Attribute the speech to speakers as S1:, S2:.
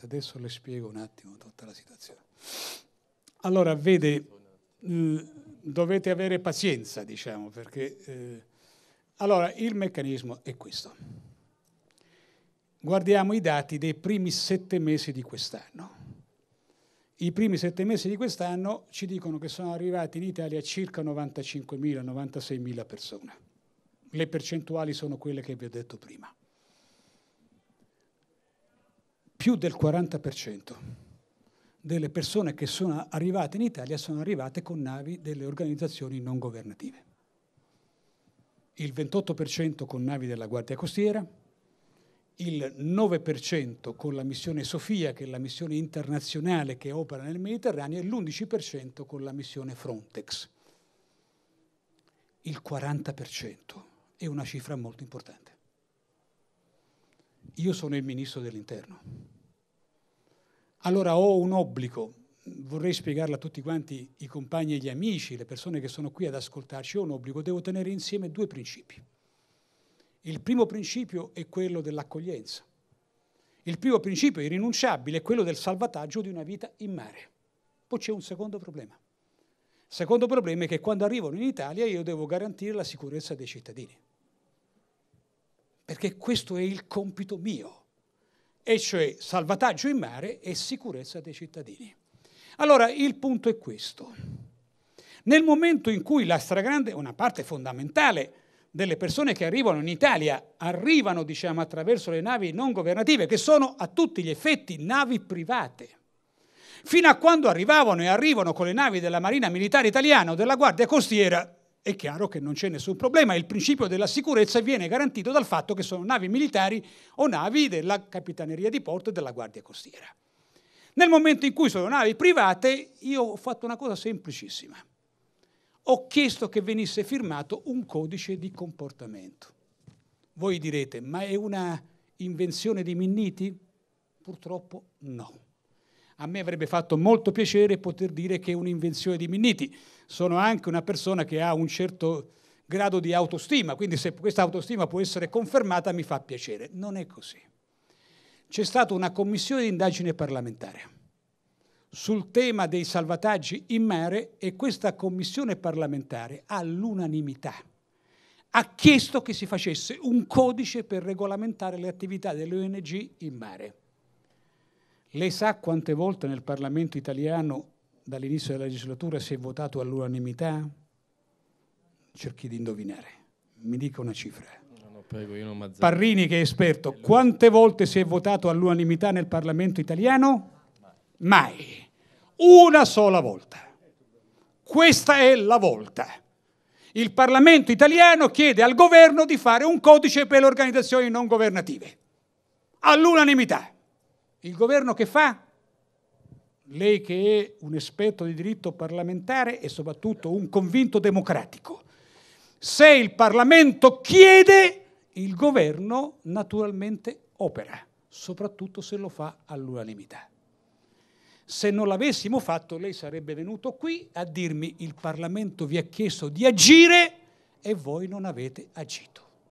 S1: adesso le spiego un attimo tutta la situazione. Allora, vede, dovete avere pazienza, diciamo, perché... Eh, allora, il meccanismo è questo. Guardiamo i dati dei primi sette mesi di quest'anno. I primi sette mesi di quest'anno ci dicono che sono arrivati in Italia circa 95.000-96.000 persone. Le percentuali sono quelle che vi ho detto prima più del 40% delle persone che sono arrivate in Italia sono arrivate con navi delle organizzazioni non governative. Il 28% con navi della Guardia Costiera, il 9% con la missione Sofia, che è la missione internazionale che opera nel Mediterraneo, e l'11% con la missione Frontex. Il 40% è una cifra molto importante. Io sono il ministro dell'interno allora ho un obbligo, vorrei spiegarlo a tutti quanti i compagni e gli amici, le persone che sono qui ad ascoltarci, ho un obbligo, devo tenere insieme due principi. Il primo principio è quello dell'accoglienza. Il primo principio irrinunciabile è quello del salvataggio di una vita in mare. Poi c'è un secondo problema. Il secondo problema è che quando arrivano in Italia io devo garantire la sicurezza dei cittadini. Perché questo è il compito mio e cioè salvataggio in mare e sicurezza dei cittadini. Allora il punto è questo. Nel momento in cui la stragrande, una parte fondamentale delle persone che arrivano in Italia, arrivano diciamo, attraverso le navi non governative, che sono a tutti gli effetti navi private, fino a quando arrivavano e arrivano con le navi della Marina Militare Italiana o della Guardia Costiera, è chiaro che non c'è nessun problema. Il principio della sicurezza viene garantito dal fatto che sono navi militari o navi della Capitaneria di Porto e della Guardia Costiera. Nel momento in cui sono navi private, io ho fatto una cosa semplicissima. Ho chiesto che venisse firmato un codice di comportamento. Voi direte, ma è una invenzione di Minniti? Purtroppo no. A me avrebbe fatto molto piacere poter dire che è un'invenzione di Minniti. Sono anche una persona che ha un certo grado di autostima, quindi se questa autostima può essere confermata mi fa piacere. Non è così. C'è stata una commissione di indagine parlamentare sul tema dei salvataggi in mare e questa commissione parlamentare all'unanimità ha chiesto che si facesse un codice per regolamentare le attività delle ONG in mare. Lei sa quante volte nel Parlamento italiano dall'inizio della legislatura si è votato all'unanimità? Cerchi di indovinare, mi dica una cifra. No, no, prego, Parrini che è esperto, quante volte si è votato all'unanimità nel Parlamento italiano? Mai. Una sola volta. Questa è la volta. Il Parlamento italiano chiede al governo di fare un codice per le organizzazioni non governative. All'unanimità. Il governo che fa? Lei che è un esperto di diritto parlamentare e soprattutto un convinto democratico. Se il Parlamento chiede, il governo naturalmente opera, soprattutto se lo fa all'unanimità. Se non l'avessimo fatto, lei sarebbe venuto qui a dirmi il Parlamento vi ha chiesto di agire e voi non avete agito.